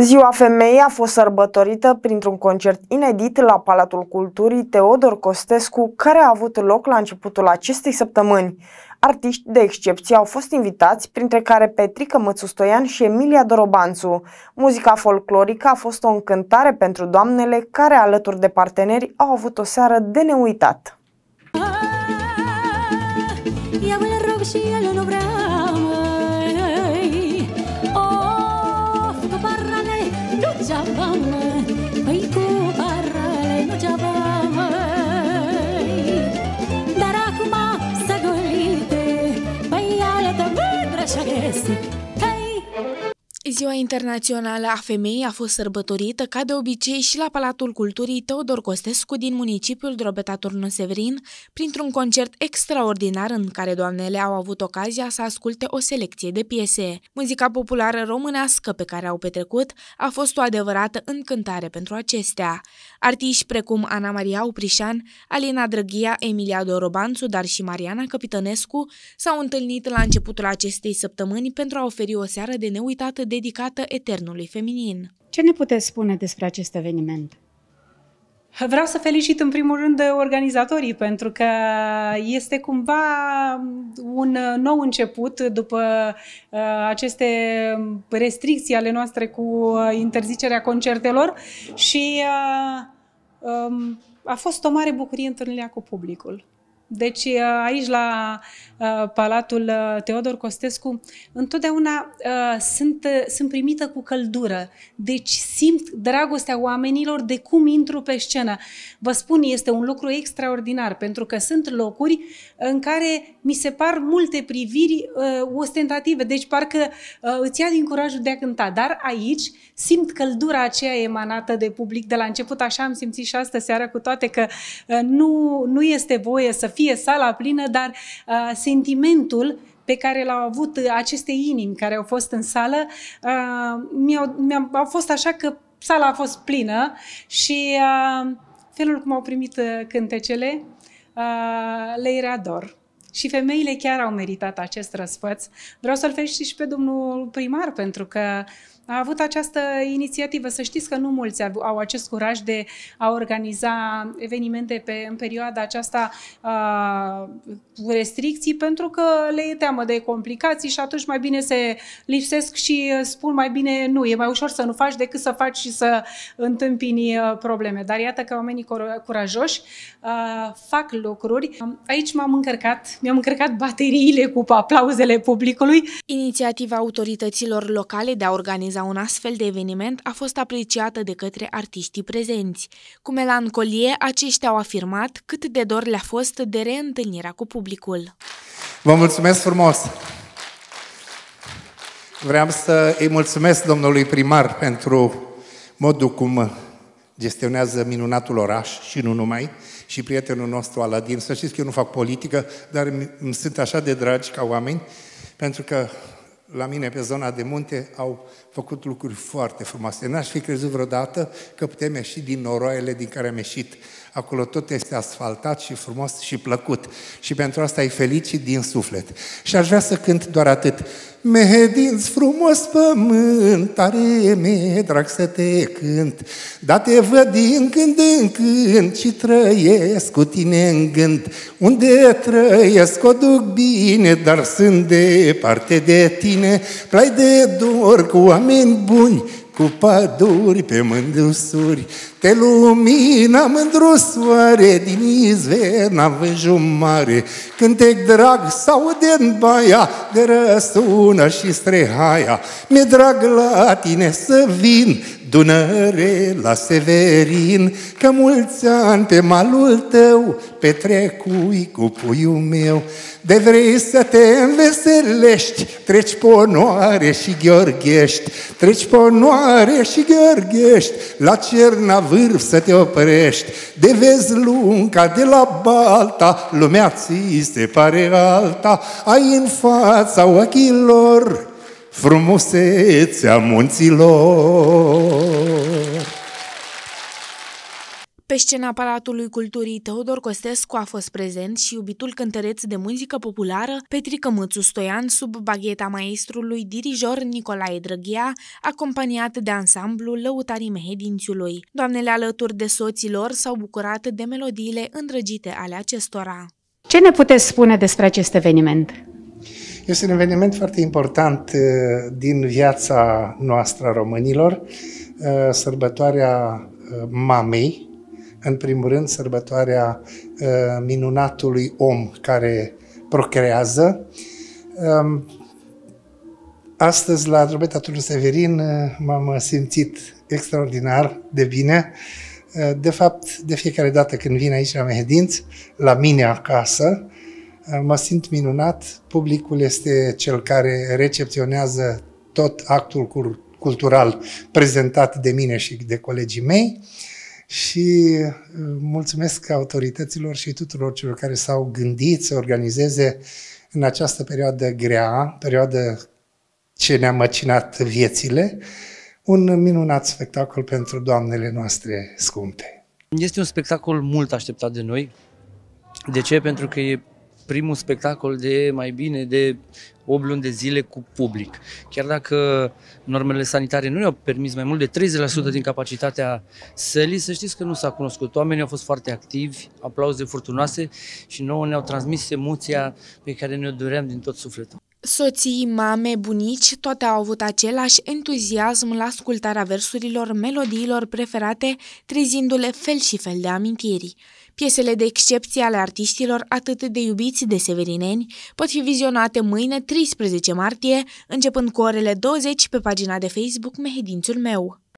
Ziua femeii a fost sărbătorită printr-un concert inedit la Palatul Culturii Teodor Costescu, care a avut loc la începutul acestei săptămâni. Artiști de excepție au fost invitați, printre care Petrica Mățustoian și Emilia Dorobanțu. Muzica folclorică a fost o încântare pentru doamnele care, alături de parteneri, au avut o seară de neuitat. Ah, Păi Dar acum s-a golit Păi iară-te, mândră și agresiv Ziua Internațională a Femeii a fost sărbătorită ca de obicei și la Palatul Culturii Teodor Costescu din municipiul Drobeta Turnu Severin, printr-un concert extraordinar în care doamnele au avut ocazia să asculte o selecție de piese. Muzica populară românească pe care au petrecut a fost o adevărată încântare pentru acestea. Artiști precum Ana Maria Oprișan, Alina Drăghia, Emilia Dorobanțu, dar și Mariana Capitănescu s-au întâlnit la începutul acestei săptămâni pentru a oferi o seară de neuitată de dedicată eternului feminin. Ce ne puteți spune despre acest eveniment? Vreau să felicit în primul rând organizatorii pentru că este cumva un nou început după uh, aceste restricții ale noastre cu uh, interzicerea concertelor și uh, um, a fost o mare bucurie întâlnirea cu publicul. Deci uh, aici la uh, Palatul uh, Teodor Costescu întotdeauna sunt, sunt primită cu căldură. Deci simt dragostea oamenilor de cum intru pe scenă. Vă spun, este un lucru extraordinar pentru că sunt locuri în care mi se par multe priviri ostentative. Deci parcă îți ia din curajul de a cânta. Dar aici simt căldura aceea emanată de public de la început. Așa am simțit și astă seară cu toate că nu, nu este voie să fie sala plină, dar uh, sentimentul pe care l-au avut uh, aceste inimi care au fost în sală, uh, mi-au, mi-au, au fost așa că sala a fost plină și uh, felul cum au primit uh, cântecele uh, le era dor. Și femeile chiar au meritat acest răsfăț. Vreau să-l felicit și pe domnul primar pentru că uh, a avut această inițiativă. Să știți că nu mulți au acest curaj de a organiza evenimente pe, în perioada aceasta a, cu restricții, pentru că le e teamă de complicații și atunci mai bine se lipsesc și spun mai bine nu, e mai ușor să nu faci decât să faci și să întâmpini probleme. Dar iată că oamenii curajoși a, fac lucruri. Aici m-am încărcat, mi-am încărcat bateriile cu aplauzele publicului. Inițiativa autorităților locale de a organiza organiza un astfel de eveniment a fost apreciată de către artiștii prezenți. Cu melancolie, aceștia au afirmat cât de dor le-a fost de reîntâlnirea cu publicul. Vă mulțumesc frumos! Vreau să îi mulțumesc domnului primar pentru modul cum gestionează minunatul oraș și nu numai, și prietenul nostru Aladin. Să știți că eu nu fac politică, dar îmi sunt așa de dragi ca oameni, pentru că la mine pe zona de munte au făcut lucruri foarte frumoase. N-aș fi crezut vreodată că putem ieși din noroaiele din care am ieșit. Acolo tot este asfaltat și frumos și plăcut. Și pentru asta îi felicit din suflet. Și aș vrea să cânt doar atât. Mehedinți frumos pământ, tare mi drag să te cânt, Dar te văd din când în când și trăiesc cu tine în gând. Unde trăiesc o duc bine, dar sunt departe de tine, Plai de dor cu oameni buni, cu păduri pe mândrusuri, te lumina mândru soare, din izverna mare, te drag sau de baia, de răsună și strehaia, mi-e drag la tine să vin, Dunăre la Severin, că mulți ani pe malul tău petrecui cu puiul meu. De vrei să te înveselești, treci ponoare și gheorghești, treci ponoare mare și gărghești, la cerna vârf să te oprești. De vezi lunca de la balta, lumea ți se pare alta, ai în fața ochilor frumusețea munților. Pe scena Palatului Culturii Teodor Costescu a fost prezent și iubitul cântăreț de muzică populară Petrică Mățu Stoian sub bagheta maestrului dirijor Nicolae Drăghia, acompaniat de ansamblu Lăutarii Mehedințiului. Doamnele alături de soții lor s-au bucurat de melodiile îndrăgite ale acestora. Ce ne puteți spune despre acest eveniment? Este un eveniment foarte important uh, din viața noastră a românilor, uh, sărbătoarea uh, mamei, în primul rând, sărbătoarea uh, minunatului om care procrează. Um, astăzi, la Drobeta Turnu Severin, uh, m-am simțit extraordinar de bine. Uh, de fapt, de fiecare dată când vin aici la Mehedinți, la mine acasă, mă simt minunat. Publicul este cel care recepționează tot actul cultural prezentat de mine și de colegii mei. Uh, și uh, mulțumesc autorităților și tuturor celor care s-au gândit să organizeze în această perioadă grea, perioadă ce ne-a măcinat viețile, un minunat spectacol pentru doamnele noastre scumpe. Este un spectacol mult așteptat de noi. De ce? Pentru că e primul spectacol de mai bine de 8 luni de zile cu public. Chiar dacă normele sanitare nu ne-au permis mai mult de 30% din capacitatea sălii, să știți că nu s-a cunoscut. Oamenii au fost foarte activi, aplauze furtunoase și nouă ne-au transmis emoția pe care ne-o doream din tot sufletul. Soții, mame, bunici, toate au avut același entuziasm la ascultarea versurilor melodiilor preferate, trezindu-le fel și fel de amintiri. Piesele de excepție ale artiștilor atât de iubiți de severineni pot fi vizionate mâine 13 martie, începând cu orele 20 pe pagina de Facebook Mehedințul meu.